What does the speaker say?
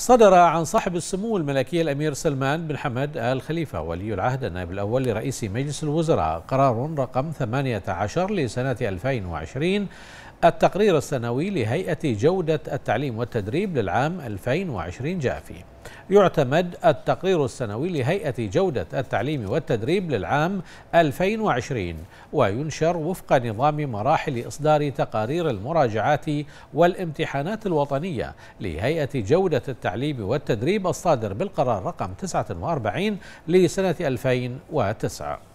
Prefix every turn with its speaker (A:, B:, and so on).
A: صدر عن صاحب السمو الملكي الأمير سلمان بن حمد آل خليفة ولي العهد النائب الأول لرئيس مجلس الوزراء قرار رقم 18 لسنة 2020 التقرير السنوي لهيئة جودة التعليم والتدريب للعام 2020 جاء فيه يعتمد التقرير السنوي لهيئة جودة التعليم والتدريب للعام 2020 وينشر وفق نظام مراحل إصدار تقارير المراجعات والامتحانات الوطنية لهيئة جودة التعليم والتدريب الصادر بالقرار رقم 49 لسنة 2009